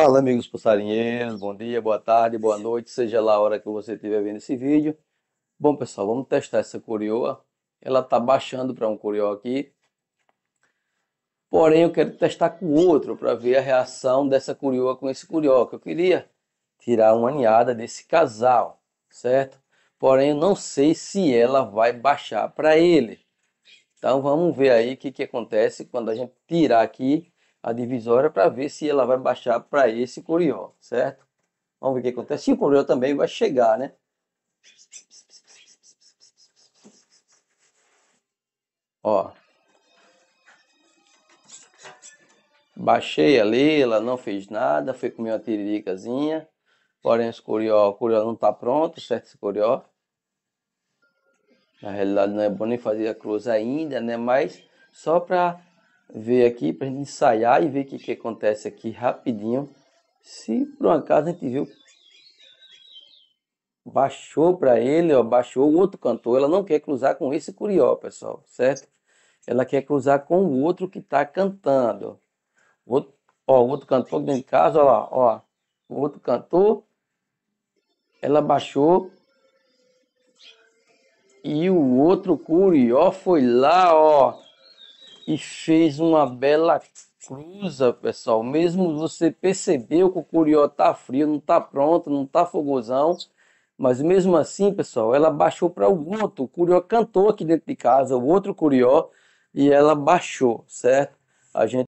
Fala, amigos passarinheiros, bom dia, boa tarde, boa noite, seja lá a hora que você estiver vendo esse vídeo. Bom, pessoal, vamos testar essa curioa. Ela está baixando para um curió aqui. Porém, eu quero testar com outro para ver a reação dessa curioa com esse curió, que eu queria tirar uma ninhada desse casal, certo? Porém, eu não sei se ela vai baixar para ele. Então, vamos ver aí o que, que acontece quando a gente tirar aqui a divisória para ver se ela vai baixar para esse Curió, certo? Vamos ver o que acontece. Se o Curió também vai chegar, né? Ó. Baixei ali, ela não fez nada, foi comer uma tiriricazinha. Porém, esse Curió, o Curió não está pronto, certo? Esse Curió. Na realidade, não é bom nem fazer a cruz ainda, né? Mas só para ver aqui, para gente ensaiar e ver o que, que acontece aqui rapidinho. Se por um acaso a gente viu, baixou para ele, ó, baixou o outro cantor, ela não quer cruzar com esse curió, pessoal, certo? Ela quer cruzar com o outro que está cantando. O outro, ó, o outro cantor dentro de casa, ó lá, ó, o outro cantor, ela baixou e o outro curió foi lá, ó, e fez uma bela cruza, pessoal. Mesmo você percebeu que o curió tá frio, não tá pronto, não tá fogosão, mas mesmo assim, pessoal, ela baixou para o outro. O curió cantou aqui dentro de casa, o outro curió, e ela baixou, certo? A gente